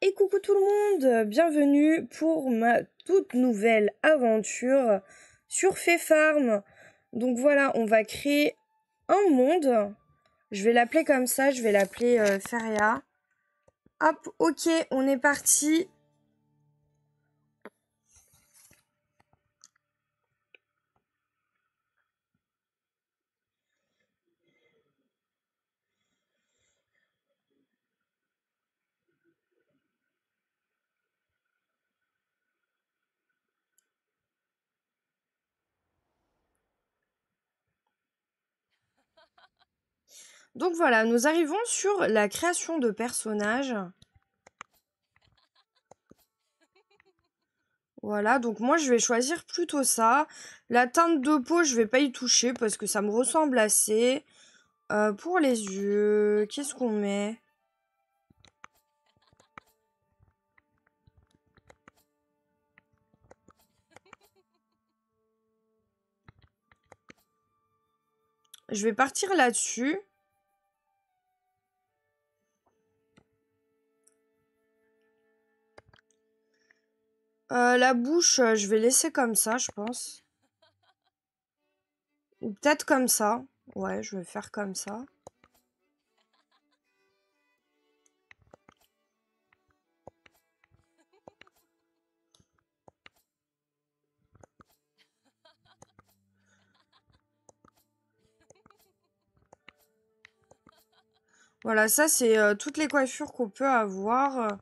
Et coucou tout le monde, bienvenue pour ma toute nouvelle aventure sur Fée Donc voilà, on va créer un monde. Je vais l'appeler comme ça, je vais l'appeler euh, Feria. Hop, ok, on est parti. Donc voilà, nous arrivons sur la création de personnages. Voilà, donc moi je vais choisir plutôt ça. La teinte de peau, je vais pas y toucher parce que ça me ressemble assez. Euh, pour les yeux, qu'est-ce qu'on met Je vais partir là-dessus. Euh, la bouche, euh, je vais laisser comme ça, je pense. Ou peut-être comme ça. Ouais, je vais faire comme ça. Voilà, ça c'est euh, toutes les coiffures qu'on peut avoir.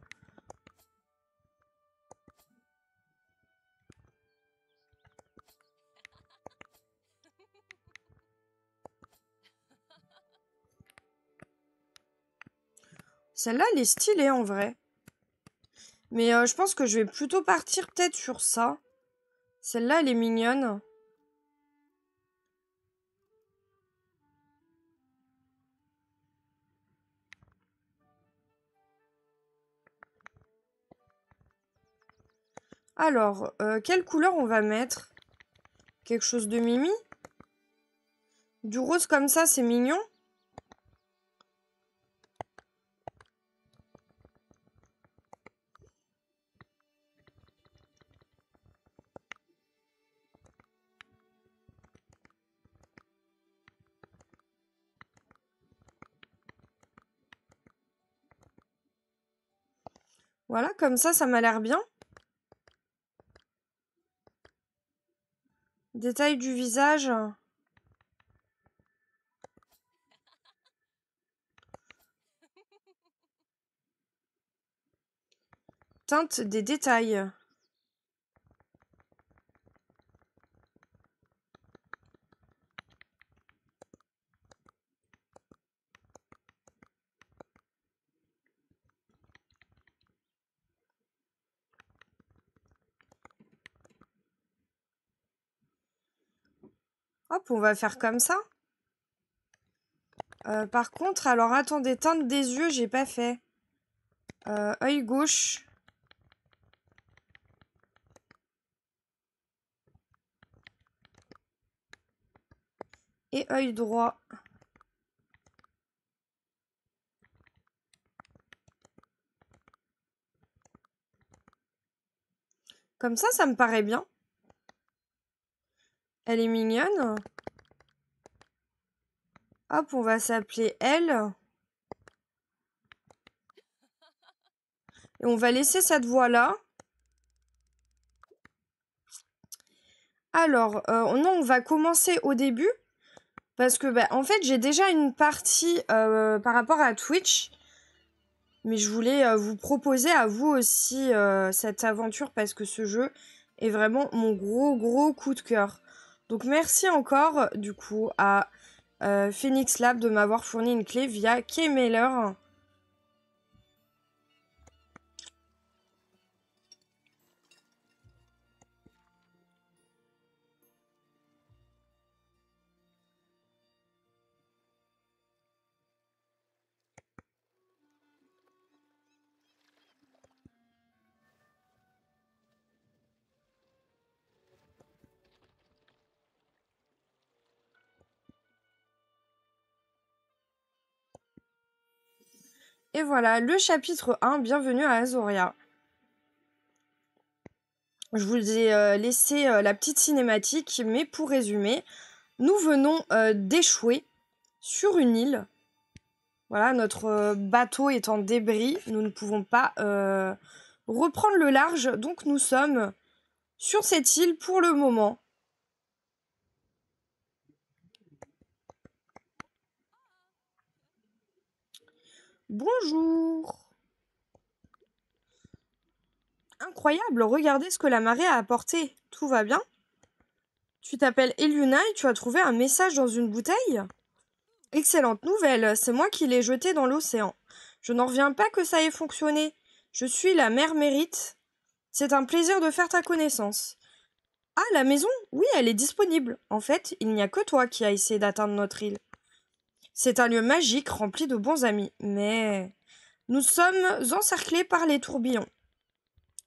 Celle-là, elle est stylée en vrai. Mais euh, je pense que je vais plutôt partir peut-être sur ça. Celle-là, elle est mignonne. Alors, euh, quelle couleur on va mettre Quelque chose de mimi Du rose comme ça, c'est mignon Voilà, comme ça, ça m'a l'air bien. Détail du visage. Teinte des détails. Hop, on va faire comme ça. Euh, par contre, alors attendez, teinte des yeux, j'ai pas fait. Oeil euh, œil gauche. Et œil droit. Comme ça, ça me paraît bien. Elle est mignonne. Hop, on va s'appeler elle. Et on va laisser cette voix-là. Alors, euh, on va commencer au début. Parce que, bah, en fait, j'ai déjà une partie euh, par rapport à Twitch. Mais je voulais euh, vous proposer à vous aussi cette aventure parce que ce jeu est vraiment mon gros, gros coup de cœur. Donc merci encore du coup à euh, Phoenix Lab de m'avoir fourni une clé via Keymailer Et voilà, le chapitre 1, bienvenue à Azoria. Je vous ai euh, laissé euh, la petite cinématique, mais pour résumer, nous venons euh, d'échouer sur une île. Voilà, notre bateau est en débris, nous ne pouvons pas reprendre le large, donc nous sommes sur cette île pour le moment. Bonjour Incroyable, regardez ce que la marée a apporté. Tout va bien Tu t'appelles Eluna et tu as trouvé un message dans une bouteille Excellente nouvelle, c'est moi qui l'ai jeté dans l'océan. Je n'en reviens pas que ça ait fonctionné. Je suis la mère Mérite. C'est un plaisir de faire ta connaissance. Ah, la maison Oui, elle est disponible. En fait, il n'y a que toi qui as essayé d'atteindre notre île. C'est un lieu magique rempli de bons amis, mais nous sommes encerclés par les tourbillons.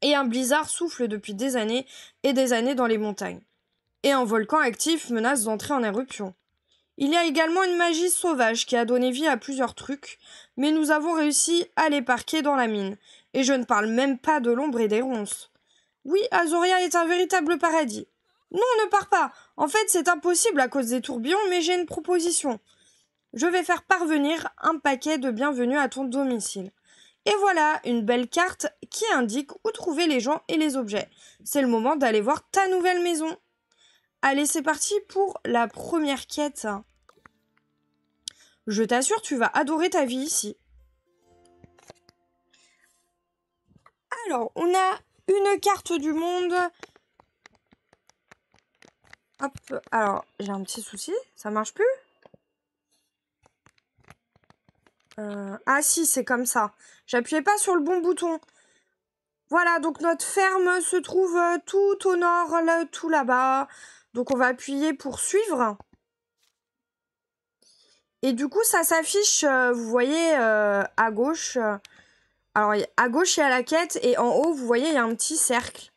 Et un blizzard souffle depuis des années et des années dans les montagnes. Et un volcan actif menace d'entrer en éruption. Il y a également une magie sauvage qui a donné vie à plusieurs trucs, mais nous avons réussi à les parquer dans la mine, et je ne parle même pas de l'ombre et des ronces. Oui, Azoria est un véritable paradis. Non, ne pars pas. En fait, c'est impossible à cause des tourbillons, mais j'ai une proposition je vais faire parvenir un paquet de bienvenue à ton domicile. Et voilà une belle carte qui indique où trouver les gens et les objets. C'est le moment d'aller voir ta nouvelle maison. Allez, c'est parti pour la première quête. Je t'assure, tu vas adorer ta vie ici. Alors, on a une carte du monde. Hop, alors, j'ai un petit souci, ça marche plus Euh, ah si, c'est comme ça. J'appuyais pas sur le bon bouton. Voilà, donc notre ferme se trouve euh, tout au nord, tout là-bas. Donc on va appuyer pour suivre. Et du coup, ça s'affiche, euh, vous voyez, à gauche. alors, à gauche, il y a la quête. Et en haut, vous voyez, il y a un petit cercle.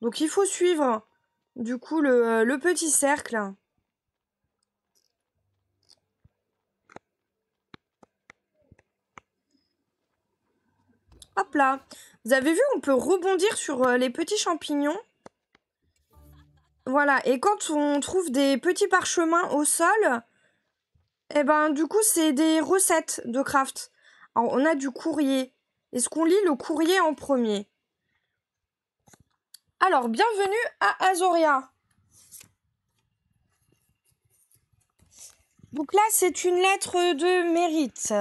Donc il faut suivre, du coup, le petit cercle. Hop là. Vous avez vu, on peut rebondir sur euh, les petits champignons. Voilà, et quand on trouve des petits parchemins au sol, eh ben du coup c'est des recettes de craft. Alors on a du courrier. Est-ce qu'on lit le courrier en premier Alors bienvenue à Azoria. Donc là c'est une lettre de mérite.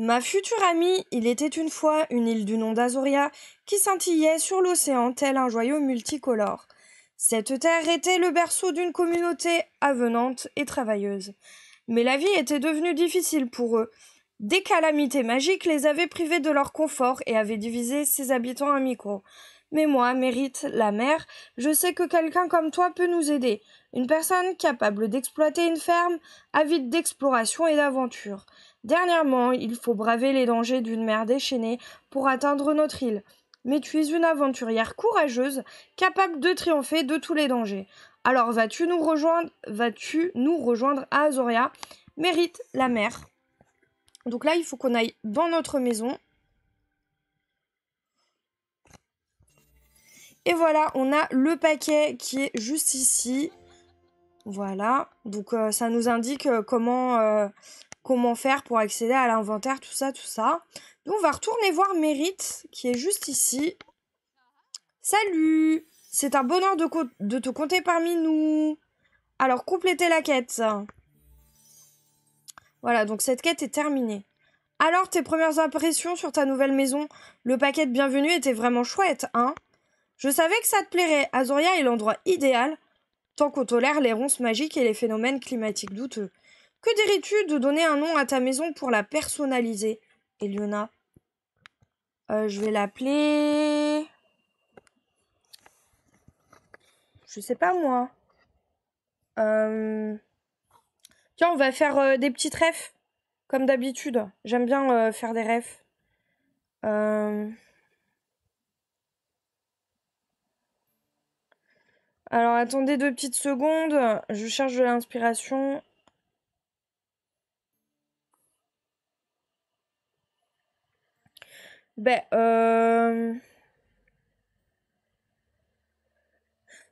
Ma future amie, il était une fois une île du nom d'Azoria qui scintillait sur l'océan tel un joyau multicolore. Cette terre était le berceau d'une communauté avenante et travailleuse. Mais la vie était devenue difficile pour eux. Des calamités magiques les avaient privés de leur confort et avaient divisé ses habitants amicaux. Mais moi, Mérite, la mère, je sais que quelqu'un comme toi peut nous aider. Une personne capable d'exploiter une ferme, avide d'exploration et d'aventure. Dernièrement, il faut braver les dangers d'une mer déchaînée pour atteindre notre île. Mais tu es une aventurière courageuse, capable de triompher de tous les dangers. Alors vas-tu nous rejoindre Vas-tu nous rejoindre à Azoria Mérite la mer. Donc là, il faut qu'on aille dans notre maison. Et voilà, on a le paquet qui est juste ici. Voilà, donc euh, ça nous indique euh, comment, euh, comment faire pour accéder à l'inventaire, tout ça, tout ça. on va retourner voir Mérite, qui est juste ici. Salut C'est un bonheur de, de te compter parmi nous. Alors, complétez la quête. Voilà, donc cette quête est terminée. Alors, tes premières impressions sur ta nouvelle maison Le paquet de bienvenue était vraiment chouette, hein Je savais que ça te plairait. Azoria est l'endroit idéal, tant qu'on tolère les ronces magiques et les phénomènes climatiques douteux. Que dirais-tu de donner un nom à ta maison pour la personnaliser, Eliona euh, Je vais l'appeler. Je sais pas moi. Euh, tiens, on va faire euh, des petites refs, comme d'habitude. J'aime bien faire des refs. Alors attendez deux petites secondes, je cherche de l'inspiration. Ben, euh...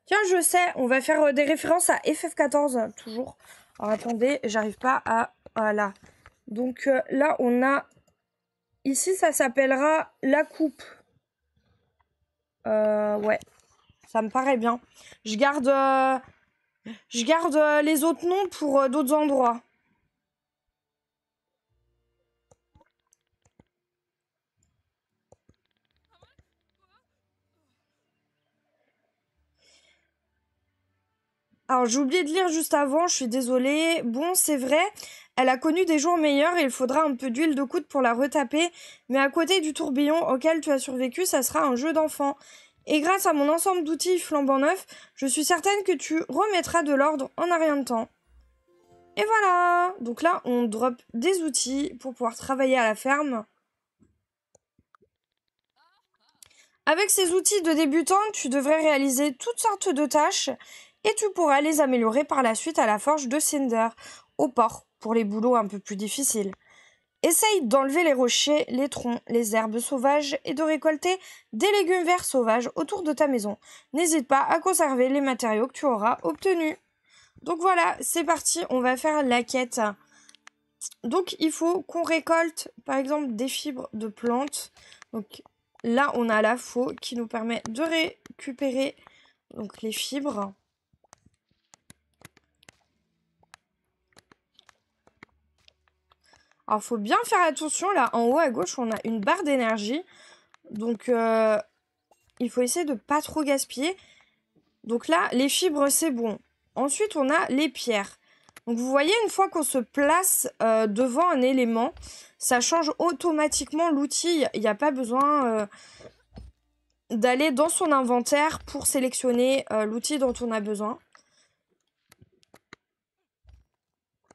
Tiens, je sais, on va faire euh, des références à FF14, toujours. Alors, attendez, j'arrive pas à... Voilà. Donc, euh, là, on a... Ici, ça s'appellera la coupe. Euh, ouais. Ça me paraît bien. Je garde... Je garde les autres noms pour d'autres endroits. Alors j'ai oublié de lire juste avant, je suis désolée. Bon, c'est vrai, elle a connu des jours meilleurs et il faudra un peu d'huile de coude pour la retaper, mais à côté du tourbillon auquel tu as survécu, ça sera un jeu d'enfant. Et grâce à mon ensemble d'outils flambant neuf, je suis certaine que tu remettras de l'ordre en un rien de temps. Et voilà Donc là, on drop des outils pour pouvoir travailler à la ferme. Avec ces outils de débutant, tu devrais réaliser toutes sortes de tâches et tu pourras les améliorer par la suite à la forge de Cinder, au port, pour les boulots un peu plus difficiles. Essaye d'enlever les rochers, les troncs, les herbes sauvages et de récolter des légumes verts sauvages autour de ta maison. N'hésite pas à conserver les matériaux que tu auras obtenus. Donc voilà, c'est parti, on va faire la quête. Donc il faut qu'on récolte par exemple des fibres de plantes. Donc là on a la faux qui nous permet de récupérer donc, les fibres. Alors faut bien faire attention, là en haut à gauche on a une barre d'énergie. Donc euh, il faut essayer de pas trop gaspiller. Donc là les fibres c'est bon. Ensuite on a les pierres. Donc vous voyez une fois qu'on se place euh, devant un élément, ça change automatiquement l'outil. Il n'y a pas besoin euh, d'aller dans son inventaire pour sélectionner l'outil dont on a besoin.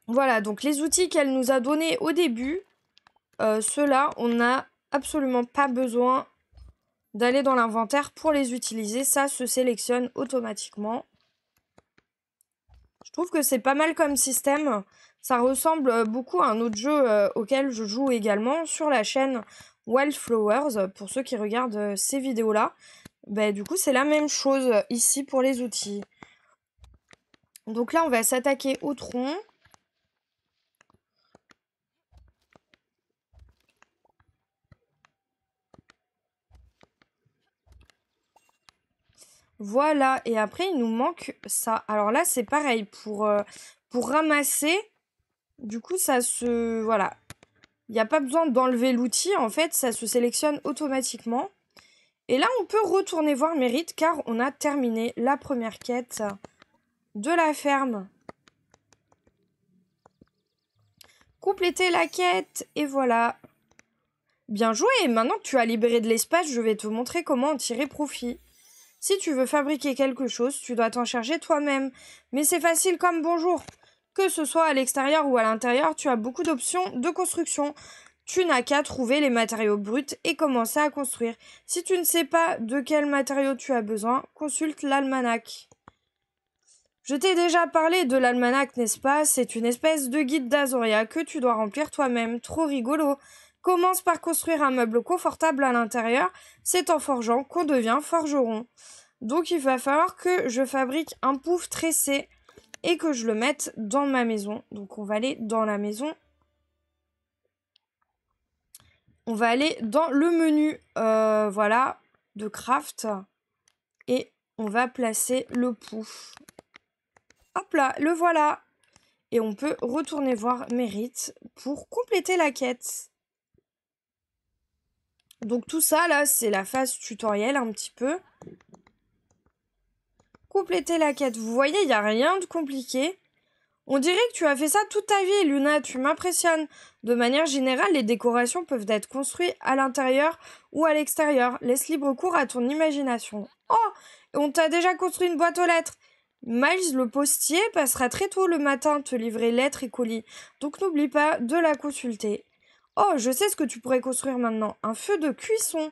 Voilà, donc les outils qu'elle nous a donnés au début, euh, ceux-là, on n'a absolument pas besoin d'aller dans l'inventaire pour les utiliser. Ça se sélectionne automatiquement. Je trouve que c'est pas mal comme système. Ça ressemble euh, beaucoup à un autre jeu euh, auquel je joue également sur la chaîne Wildflowers. Pour ceux qui regardent ces vidéos-là, bah, du coup c'est la même chose ici pour les outils. Donc là on va s'attaquer au tronc. Voilà, et après il nous manque ça. Alors là c'est pareil, pour, euh, pour ramasser, du coup ça se... Voilà. Il n'y a pas besoin d'enlever l'outil, en fait ça se sélectionne automatiquement. Et là on peut retourner voir Mérite car on a terminé la première quête de la ferme. Compléter la quête, et voilà. Bien joué, maintenant que tu as libéré de l'espace, je vais te montrer comment en tirer profit. Si tu veux fabriquer quelque chose, tu dois t'en charger toi-même. Mais c'est facile comme bonjour. Que ce soit à l'extérieur ou à l'intérieur, tu as beaucoup d'options de construction. Tu n'as qu'à trouver les matériaux bruts et commencer à construire. Si tu ne sais pas de quels matériaux tu as besoin, consulte l'almanach. Je t'ai déjà parlé de l'almanach, n'est-ce pas C'est une espèce de guide d'Azoria que tu dois remplir toi-même. Trop rigolo commence par construire un meuble confortable à l'intérieur. C'est en forgeant qu'on devient forgeron. Donc il va falloir que je fabrique un pouf tressé et que je le mette dans ma maison. Donc on va aller dans la maison. On va aller dans le menu, euh, voilà, de craft. Et on va placer le pouf. Hop là, le voilà. Et on peut retourner voir Mérite pour compléter la quête. Donc tout ça, là, c'est la phase tutoriel un petit peu. Compléter la quête. Vous voyez, il n'y a rien de compliqué. On dirait que tu as fait ça toute ta vie, Luna, tu m'impressionnes. De manière générale, les décorations peuvent être construites à l'intérieur ou à l'extérieur. Laisse libre cours à ton imagination. Oh, on t'a déjà construit une boîte aux lettres. Miles, le postier, passera très tôt le matin te livrer lettres et colis, donc n'oublie pas de la consulter. Oh, je sais ce que tu pourrais construire maintenant. Un feu de cuisson.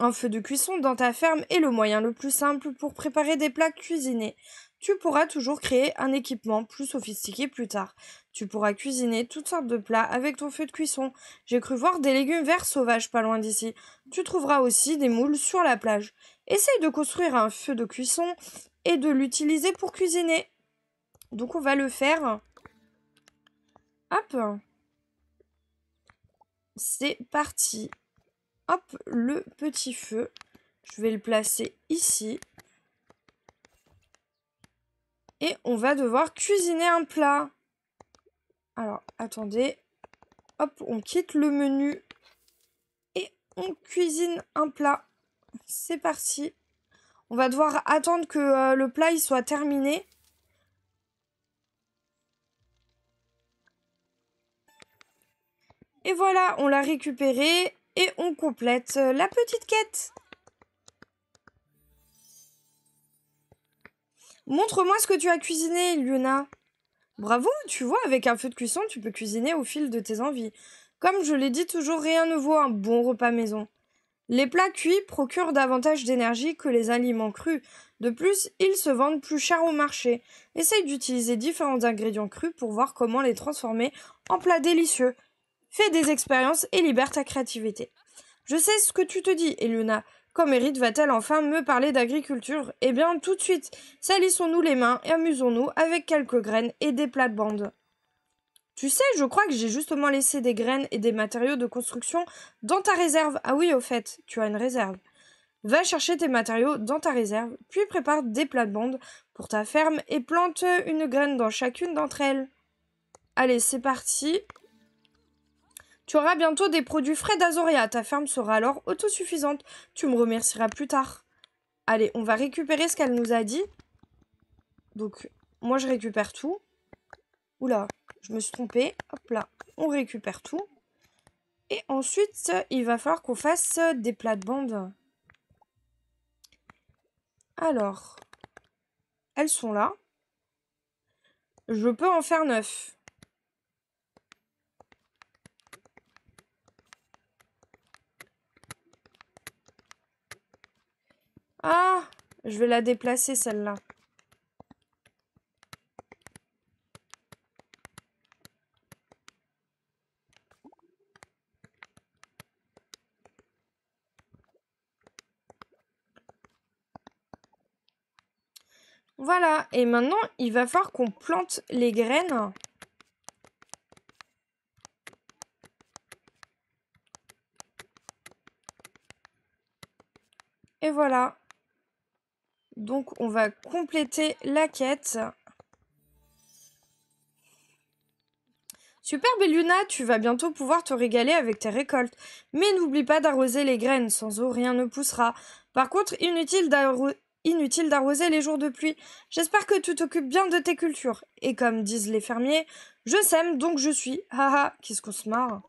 Un feu de cuisson dans ta ferme est le moyen le plus simple pour préparer des plats cuisinés. Tu pourras toujours créer un équipement plus sophistiqué plus tard. Tu pourras cuisiner toutes sortes de plats avec ton feu de cuisson. J'ai cru voir des légumes verts sauvages pas loin d'ici. Tu trouveras aussi des moules sur la plage. Essaye de construire un feu de cuisson et de l'utiliser pour cuisiner. Donc on va le faire. Hop. C'est parti. Hop, le petit feu. Je vais le placer ici. Et on va devoir cuisiner un plat. Alors, attendez. Hop, on quitte le menu. Et on cuisine un plat. C'est parti. On va devoir attendre que euh, le plat soit terminé. Et voilà, on l'a récupéré et on complète euh, la petite quête. Montre-moi ce que tu as cuisiné, Luna. Bravo, tu vois, avec un feu de cuisson, tu peux cuisiner au fil de tes envies. Comme je l'ai dit toujours, rien ne vaut un bon repas maison. Les plats cuits procurent davantage d'énergie que les aliments crus. De plus, ils se vendent plus cher au marché. Essaye d'utiliser différents ingrédients crus pour voir comment les transformer en plats délicieux. Fais des expériences et libère ta créativité. Je sais ce que tu te dis, Eluna. Comme va-t-elle enfin me parler d'agriculture Eh bien, tout de suite, salissons-nous les mains et amusons-nous avec quelques graines et des plates-bandes. Tu sais, je crois que j'ai justement laissé des graines et des matériaux de construction dans ta réserve. Ah oui, au fait, tu as une réserve. Va chercher tes matériaux dans ta réserve, puis prépare des plates-bandes pour ta ferme et plante une graine dans chacune d'entre elles. Allez, c'est parti. Tu auras bientôt des produits frais d'Azoria. Ta ferme sera alors autosuffisante. Tu me remercieras plus tard. Allez, on va récupérer ce qu'elle nous a dit. Donc, moi, je récupère tout. Oula, je me suis trompée. Hop là, on récupère tout. Et ensuite, il va falloir qu'on fasse des plates-bandes. Alors, elles sont là. Je peux en faire neuf. Ah Je vais la déplacer, celle-là. Voilà, et maintenant, il va falloir qu'on plante les graines. Et voilà. Donc on va compléter la quête. Superbe Luna, tu vas bientôt pouvoir te régaler avec tes récoltes. Mais n'oublie pas d'arroser les graines, sans eau rien ne poussera. Par contre, inutile d'arroser les jours de pluie. J'espère que tu t'occupes bien de tes cultures. Et comme disent les fermiers, je sème donc je suis. Haha, qu'est-ce qu'on se marre.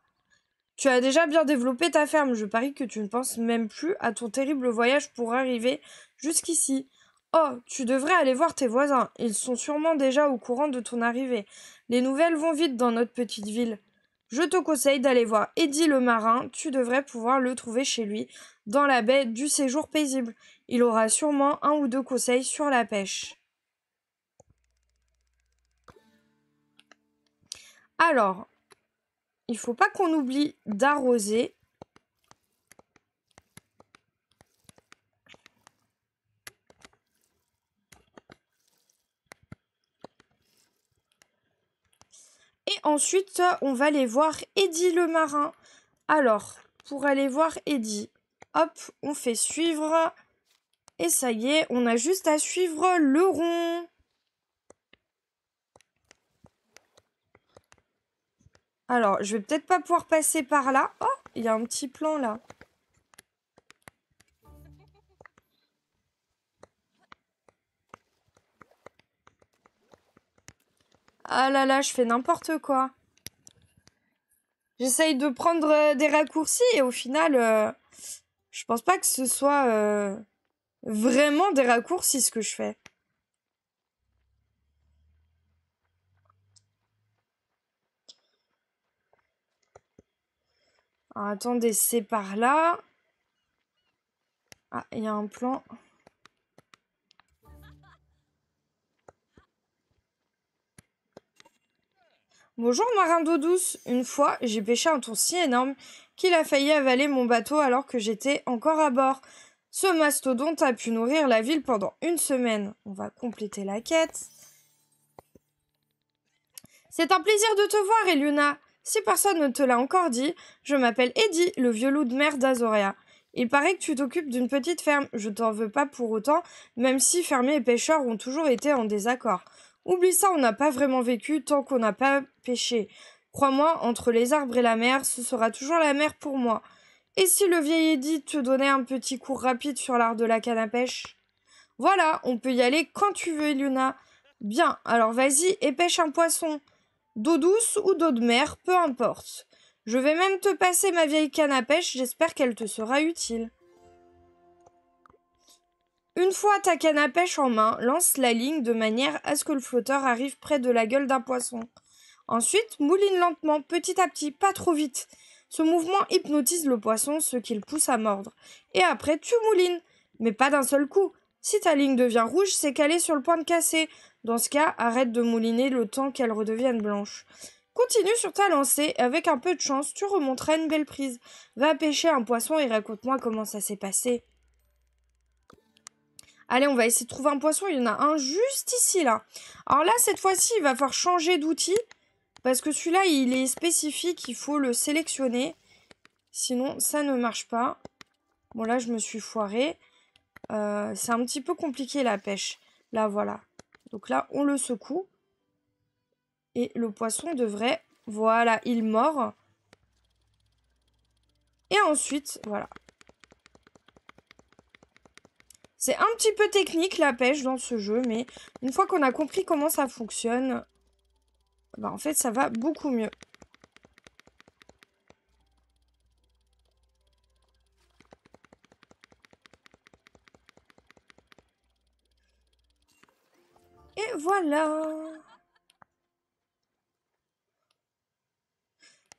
Tu as déjà bien développé ta ferme, je parie que tu ne penses même plus à ton terrible voyage pour arriver jusqu'ici. Oh, tu devrais aller voir tes voisins, ils sont sûrement déjà au courant de ton arrivée. Les nouvelles vont vite dans notre petite ville. Je te conseille d'aller voir Eddie le marin, tu devrais pouvoir le trouver chez lui, dans la baie du séjour paisible. Il aura sûrement un ou deux conseils sur la pêche. Alors, il faut pas qu'on oublie d'arroser ensuite, on va aller voir Eddie le marin. Alors, pour aller voir Eddie, hop, on fait suivre. Et ça y est, on a juste à suivre le rond. Alors, je vais peut-être pas pouvoir passer par là. Oh, il y a un petit plan là. Ah là là, je fais n'importe quoi. J'essaye de prendre euh, des raccourcis et au final, euh, je pense pas que ce soit euh, vraiment des raccourcis ce que je fais. Ah, attendez, c'est par là. Ah, il y a un plan. Bonjour marin d'eau douce. Une fois, j'ai pêché un tour si énorme qu'il a failli avaler mon bateau alors que j'étais encore à bord. Ce mastodonte a pu nourrir la ville pendant une semaine. On va compléter la quête. C'est un plaisir de te voir, Eluna. Si personne ne te l'a encore dit, je m'appelle Eddie, le vieux loup de mer d'Azorea. Il paraît que tu t'occupes d'une petite ferme. Je t'en veux pas pour autant, même si fermiers et pêcheurs ont toujours été en désaccord. Oublie ça, on n'a pas vraiment vécu tant qu'on n'a pas pêché. Crois-moi, entre les arbres et la mer, ce sera toujours la mer pour moi. Et si le vieil Edith te donnait un petit cours rapide sur l'art de la canne à pêche Voilà, on peut y aller quand tu veux, luna Bien, alors vas-y et pêche un poisson. D'eau douce ou d'eau de mer, peu importe. Je vais même te passer ma vieille canne à pêche, j'espère qu'elle te sera utile. Une fois ta canne à pêche en main, lance la ligne de manière à ce que le flotteur arrive près de la gueule d'un poisson. Ensuite, mouline lentement, petit à petit, pas trop vite. Ce mouvement hypnotise le poisson, ce qui le pousse à mordre. Et après, tu moulines, mais pas d'un seul coup. Si ta ligne devient rouge, c'est qu'elle est sur le point de casser. Dans ce cas, arrête de mouliner le temps qu'elle redevienne blanche. Continue sur ta lancée, et avec un peu de chance, tu remonteras une belle prise. Va pêcher un poisson et raconte-moi comment ça s'est passé. Allez, on va essayer de trouver un poisson. Il y en a un juste ici, là. Alors là, cette fois-ci, il va falloir changer d'outil. Parce que celui-là, il est spécifique. Il faut le sélectionner. Sinon, ça ne marche pas. Bon, là, je me suis foirée. Euh, c'est un petit peu compliqué, la pêche. Là, voilà. Donc là, on le secoue. Et le poisson devrait... Voilà, il mord. Et ensuite, voilà, c'est un petit peu technique la pêche dans ce jeu, mais une fois qu'on a compris comment ça fonctionne, bah en fait ça va beaucoup mieux. Et voilà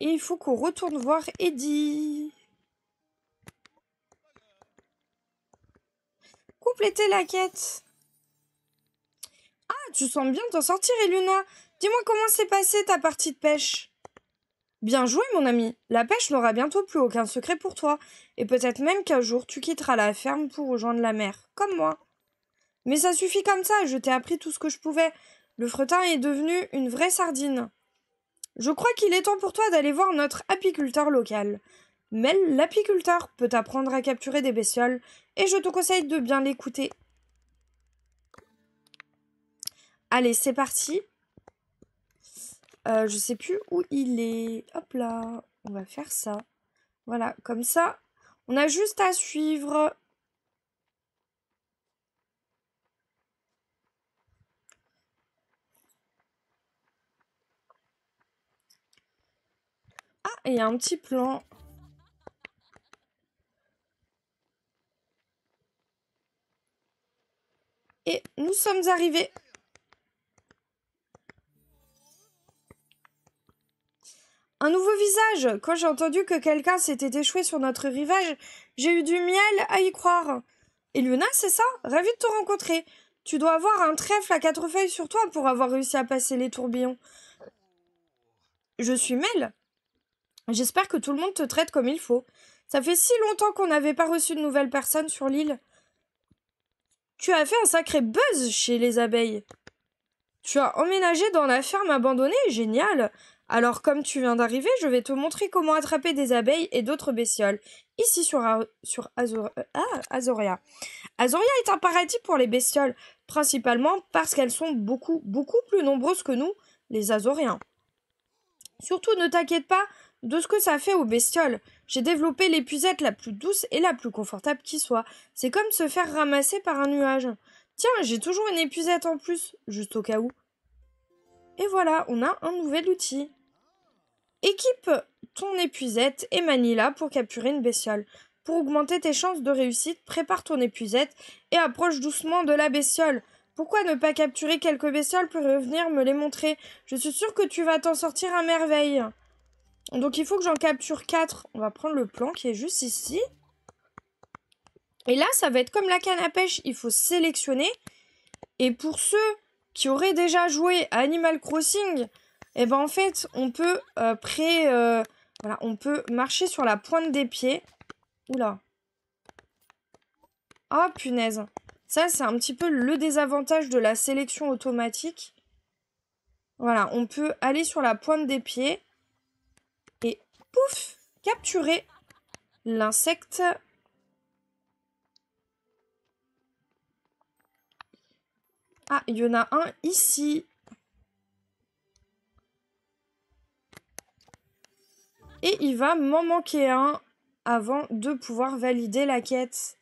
Et il faut qu'on retourne voir Eddie compléter la quête. Ah, tu sens bien t'en sortir, Eluna. Dis-moi comment s'est passée ta partie de pêche. Bien joué, mon ami. La pêche n'aura bientôt plus aucun secret pour toi, et peut-être même qu'un jour tu quitteras la ferme pour rejoindre la mer, comme moi. Mais ça suffit comme ça, je t'ai appris tout ce que je pouvais. Le fretin est devenu une vraie sardine. Je crois qu'il est temps pour toi d'aller voir notre apiculteur local. Mais l'apiculteur peut apprendre à capturer des bestioles et je te conseille de bien l'écouter. Allez, c'est parti. Je euh, je sais plus où il est. Hop là, on va faire ça. Voilà, comme ça, on a juste à suivre. Ah, et il y a un petit plan. Et nous sommes arrivés. Un nouveau visage Quand j'ai entendu que quelqu'un s'était échoué sur notre rivage, j'ai eu du miel à y croire. Et Luna, c'est ça Ravie de te rencontrer. Tu dois avoir un trèfle à quatre feuilles sur toi pour avoir réussi à passer les tourbillons. Je suis Mel. J'espère que tout le monde te traite comme il faut. Ça fait si longtemps qu'on n'avait pas reçu de nouvelles personnes sur l'île tu as fait un sacré buzz chez les abeilles. Tu as emménagé dans la ferme abandonnée, génial. Alors comme tu viens d'arriver, je vais te montrer comment attraper des abeilles et d'autres bestioles, ici sur, sur euh, ah, Azoria. Azoria est un paradis pour les bestioles, principalement parce qu'elles sont beaucoup, beaucoup plus nombreuses que nous, les Azoriens. Surtout ne t'inquiète pas, de ce que ça fait aux bestioles. J'ai développé l'épuisette la plus douce et la plus confortable qui soit. C'est comme se faire ramasser par un nuage. Tiens, j'ai toujours une épuisette en plus, juste au cas où. Et voilà, on a un nouvel outil. Équipe ton épuisette et Manila pour capturer une bestiole. Pour augmenter tes chances de réussite, prépare ton épuisette et approche doucement de la bestiole. Pourquoi ne pas capturer quelques bestioles pour revenir me les montrer Je suis sûre que tu vas t'en sortir à merveille. Donc il faut que j'en capture 4. On va prendre le plan qui est juste ici. Et là, ça va être comme la canne à pêche, il faut sélectionner. Et pour ceux qui auraient déjà joué à Animal Crossing, eh ben en fait, on peut euh, euh, voilà, on peut marcher sur la pointe des pieds. Oula. Oh punaise. Ça, c'est un petit peu le désavantage de la sélection automatique. Voilà, on peut aller sur la pointe des pieds. Pouf Capturer L'insecte Ah, il y en a un ici. Et il va m'en manquer un avant de pouvoir valider la quête.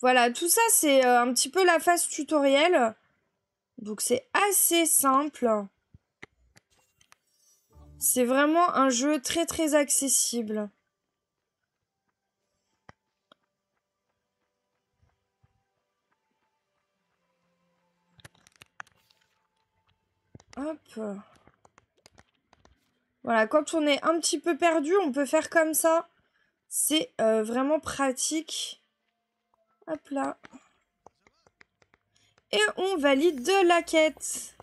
Voilà, tout ça c'est euh, un petit peu la phase tutorielle. Donc c'est assez simple. C'est vraiment un jeu très très accessible. Hop. Voilà, quand on est un petit peu perdu, on peut faire comme ça. C'est euh, vraiment pratique. Hop là et on valide de la quête.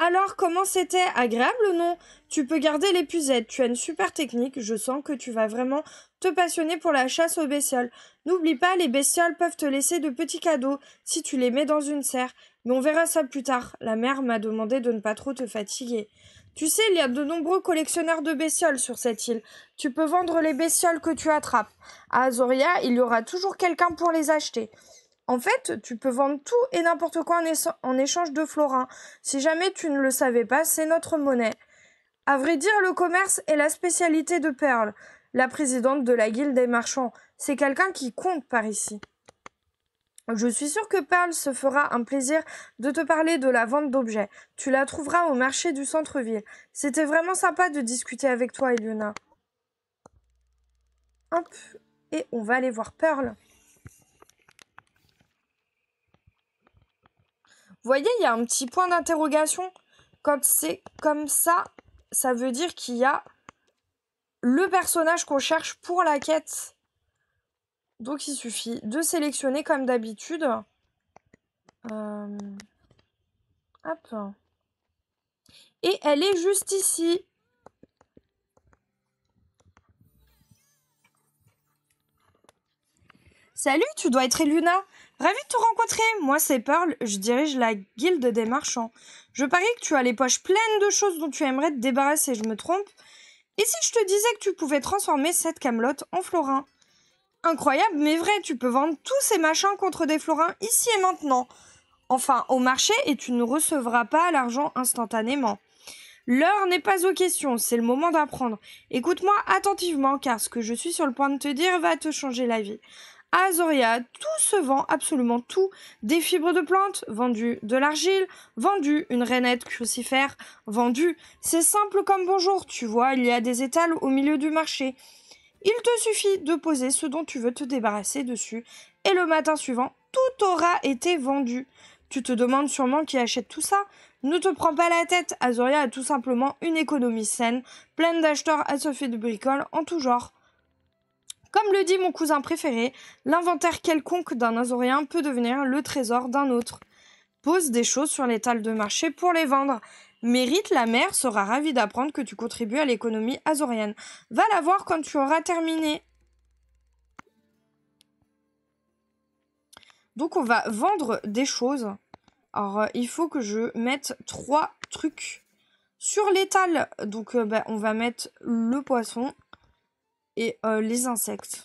Alors, comment c'était Agréable, ou non Tu peux garder les tu as une super technique, je sens que tu vas vraiment te passionner pour la chasse aux bestioles. N'oublie pas, les bestioles peuvent te laisser de petits cadeaux si tu les mets dans une serre, mais on verra ça plus tard. La mère m'a demandé de ne pas trop te fatiguer. Tu sais, il y a de nombreux collectionneurs de bestioles sur cette île. Tu peux vendre les bestioles que tu attrapes. À Azoria, il y aura toujours quelqu'un pour les acheter. En fait, tu peux vendre tout et n'importe quoi en, échange de florins. Si jamais tu ne le savais pas, c'est notre monnaie. À vrai dire, le commerce est la spécialité de Perle, la présidente de la guilde des marchands. C'est quelqu'un qui compte par ici. Je suis sûre que Pearl se fera un plaisir de te parler de la vente d'objets. Tu la trouveras au marché du centre-ville. C'était vraiment sympa de discuter avec toi, Eliona. Hop, et on va aller voir Pearl voyez, il y a un petit point d'interrogation. Quand c'est comme ça, ça veut dire qu'il y a le personnage qu'on cherche pour la quête. Donc il suffit de sélectionner comme d'habitude. Euh, hop. Et elle est juste ici. Salut, tu dois être Eluna. Ravi de te rencontrer. Moi, c'est Pearl. Je dirige la guilde des marchands. Je parie que tu as les poches pleines de choses dont tu aimerais te débarrasser. Je me trompe Et si je te disais que tu pouvais transformer cette camelote en florin Incroyable, mais vrai. Tu peux vendre tous ces machins contre des florins ici et maintenant. Enfin, au marché, et tu ne recevras pas l'argent instantanément. L'heure n'est pas aux questions, c'est le moment d'apprendre. Écoute-moi attentivement car ce que je suis sur le point de te dire va te changer la vie. Azoria, tout se vend, absolument tout. Des fibres de plantes, vendues. De l'argile, vendue. Une rainette crucifère, vendue. C'est simple comme bonjour, tu vois, il y a des étals au milieu du marché. Il te suffit de poser ce dont tu veux te débarrasser dessus, et le matin suivant, tout aura été vendu. Tu te demandes sûrement qui achète tout ça. Ne te prends pas la tête, Azoria a tout simplement une économie saine, pleine d'acheteurs à se de bricoles en tout genre. Comme le dit mon cousin préféré, l'inventaire quelconque d'un azorien peut devenir le trésor d'un autre. Pose des choses sur l'étal de marché pour les vendre. Mérite la mère sera ravie d'apprendre que tu contribues à l'économie azorienne. Va la voir quand tu auras terminé. Donc on va vendre des choses. Alors euh, il faut que je mette trois trucs sur l'étal. Donc euh, ben, on va mettre le poisson et euh, les insectes.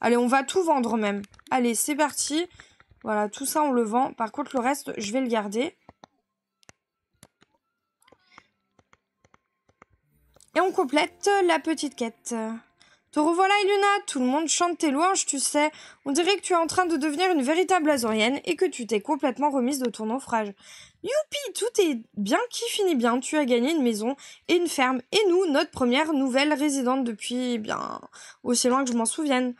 Allez, on va tout vendre même. Allez, c'est parti. Voilà, tout ça, on le vend. Par contre, le reste, je vais le garder. Et on complète la petite quête. Te revoilà, Iluna, tout le monde chante tes louanges, tu sais. On dirait que tu es en train de devenir une véritable azorienne et que tu t'es complètement remise de ton naufrage. Youpi, tout est bien qui finit bien, tu as gagné une maison et une ferme, et nous, notre première nouvelle résidente depuis, eh bien, aussi loin que je m'en souvienne.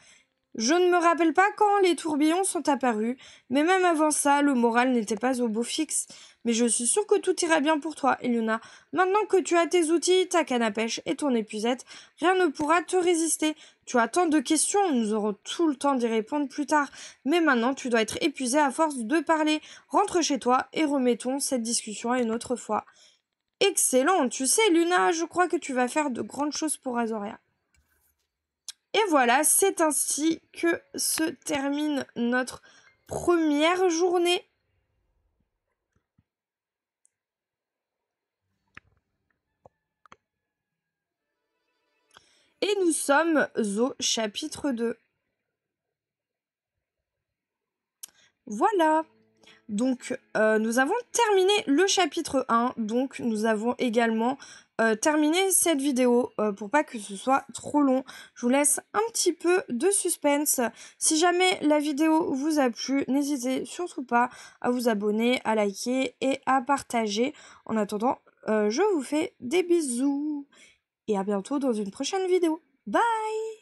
Je ne me rappelle pas quand les tourbillons sont apparus, mais même avant ça, le moral n'était pas au beau fixe. Mais je suis sûre que tout ira bien pour toi, Eluna. Maintenant que tu as tes outils, ta canne à pêche et ton épuisette, rien ne pourra te résister. Tu as tant de questions, nous aurons tout le temps d'y répondre plus tard. Mais maintenant, tu dois être épuisé à force de parler. Rentre chez toi et remettons cette discussion à une autre fois. Excellent, tu sais, Luna, je crois que tu vas faire de grandes choses pour Azoria. Et voilà, c'est ainsi que se termine notre première journée Et nous sommes au chapitre 2. Voilà. Donc euh, nous avons terminé le chapitre 1, donc nous avons également euh, terminé cette vidéo euh, pour pas que ce soit trop long. Je vous laisse un petit peu de suspense. Si jamais la vidéo vous a plu, n'hésitez surtout pas à vous abonner, à liker et à partager. En attendant, je vous fais des bisous et à bientôt dans une prochaine vidéo. Bye